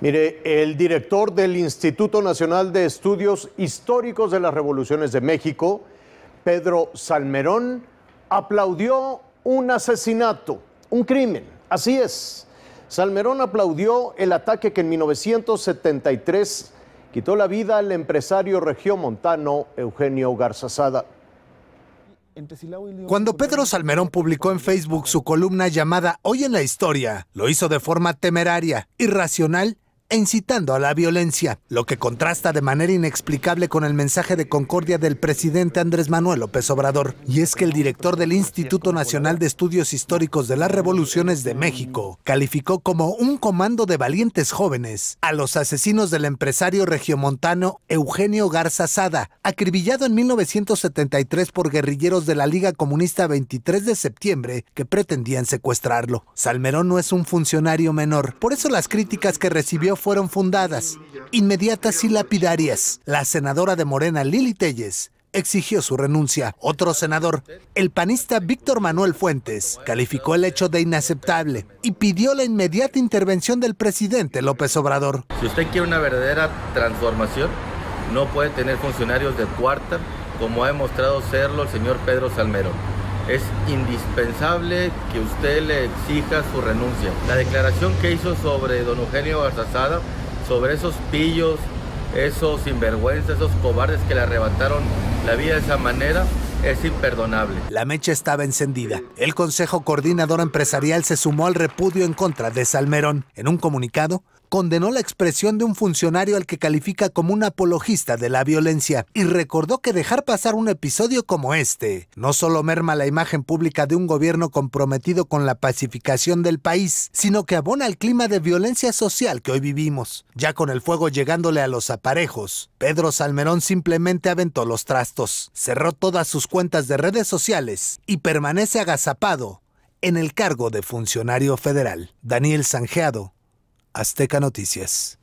Mire, el director del Instituto Nacional de Estudios Históricos de las Revoluciones de México, Pedro Salmerón, aplaudió un asesinato, un crimen. Así es. Salmerón aplaudió el ataque que en 1973 quitó la vida al empresario regiomontano Eugenio Garzazada. Cuando Pedro Salmerón publicó en Facebook su columna llamada Hoy en la Historia, lo hizo de forma temeraria, irracional incitando a la violencia, lo que contrasta de manera inexplicable con el mensaje de concordia del presidente Andrés Manuel López Obrador. Y es que el director del Instituto Nacional de Estudios Históricos de las Revoluciones de México calificó como un comando de valientes jóvenes a los asesinos del empresario regiomontano Eugenio Garza Sada, acribillado en 1973 por guerrilleros de la Liga Comunista 23 de septiembre que pretendían secuestrarlo. Salmerón no es un funcionario menor, por eso las críticas que recibió fueron fundadas, inmediatas y lapidarias. La senadora de Morena, Lili Telles, exigió su renuncia. Otro senador, el panista Víctor Manuel Fuentes, calificó el hecho de inaceptable y pidió la inmediata intervención del presidente López Obrador. Si usted quiere una verdadera transformación, no puede tener funcionarios de cuarta, como ha demostrado serlo el señor Pedro Salmero es indispensable que usted le exija su renuncia. La declaración que hizo sobre don Eugenio Garzazada, sobre esos pillos, esos sinvergüenzas, esos cobardes que le arrebataron la vida de esa manera, es imperdonable. La mecha estaba encendida. El Consejo Coordinador Empresarial se sumó al repudio en contra de Salmerón. En un comunicado, condenó la expresión de un funcionario al que califica como un apologista de la violencia y recordó que dejar pasar un episodio como este no solo merma la imagen pública de un gobierno comprometido con la pacificación del país, sino que abona el clima de violencia social que hoy vivimos. Ya con el fuego llegándole a los aparejos, Pedro Salmerón simplemente aventó los trastos, cerró todas sus cuentas de redes sociales y permanece agazapado en el cargo de funcionario federal. Daniel Sanjeado, Azteca Noticias.